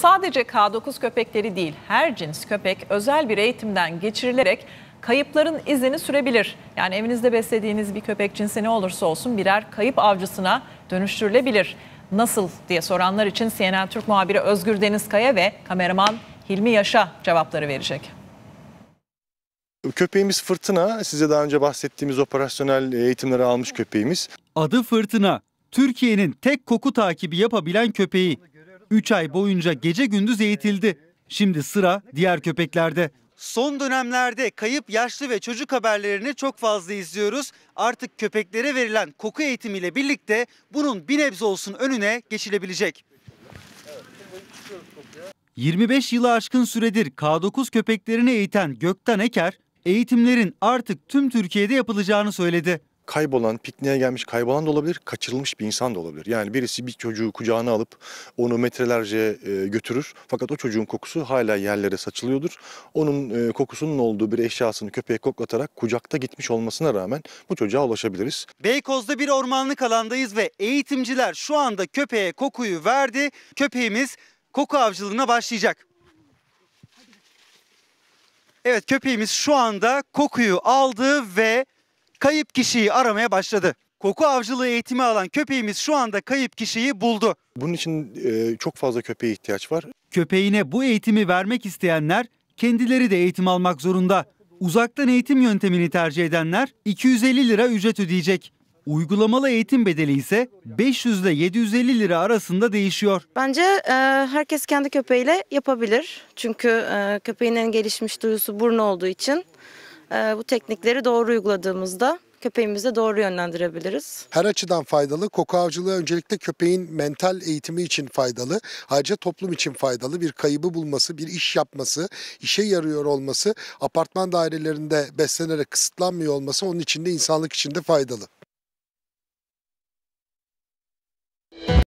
Sadece K9 köpekleri değil her cins köpek özel bir eğitimden geçirilerek kayıpların izini sürebilir. Yani evinizde beslediğiniz bir köpek cinsi ne olursa olsun birer kayıp avcısına dönüştürülebilir. Nasıl diye soranlar için CNN Türk muhabiri Özgür Denizkaya ve kameraman Hilmi Yaşa cevapları verecek. Köpeğimiz Fırtına, size daha önce bahsettiğimiz operasyonel eğitimleri almış köpeğimiz. Adı Fırtına, Türkiye'nin tek koku takibi yapabilen köpeği. 3 ay boyunca gece gündüz eğitildi. Şimdi sıra diğer köpeklerde. Son dönemlerde kayıp yaşlı ve çocuk haberlerini çok fazla izliyoruz. Artık köpeklere verilen koku eğitimiyle birlikte bunun bir nebze olsun önüne geçilebilecek. 25 yılı aşkın süredir K9 köpeklerini eğiten Gökten Eker, eğitimlerin artık tüm Türkiye'de yapılacağını söyledi kaybolan, pikniğe gelmiş kaybolan da olabilir, kaçırılmış bir insan da olabilir. Yani birisi bir çocuğu kucağına alıp onu metrelerce e, götürür. Fakat o çocuğun kokusu hala yerlere saçılıyordur. Onun e, kokusunun olduğu bir eşyasını köpeğe koklatarak kucakta gitmiş olmasına rağmen bu çocuğa ulaşabiliriz. Beykoz'da bir ormanlık alandayız ve eğitimciler şu anda köpeğe kokuyu verdi. Köpeğimiz koku avcılığına başlayacak. Evet köpeğimiz şu anda kokuyu aldı ve kayıp kişiyi aramaya başladı. Koku avcılığı eğitimi alan köpeğimiz şu anda kayıp kişiyi buldu. Bunun için e, çok fazla köpeğe ihtiyaç var. Köpeğine bu eğitimi vermek isteyenler kendileri de eğitim almak zorunda. Uzaktan eğitim yöntemini tercih edenler 250 lira ücret ödeyecek. Uygulamalı eğitim bedeli ise 500 ile 750 lira arasında değişiyor. Bence e, herkes kendi köpeğiyle yapabilir. Çünkü e, köpeğin en gelişmiş duyusu burnu olduğu için ee, bu teknikleri doğru uyguladığımızda köpeğimizi doğru yönlendirebiliriz. Her açıdan faydalı. Koku avcılığı öncelikle köpeğin mental eğitimi için faydalı. Ayrıca toplum için faydalı. Bir kaybı bulması, bir iş yapması, işe yarıyor olması, apartman dairelerinde beslenerek kısıtlanmıyor olması onun için de insanlık için de faydalı.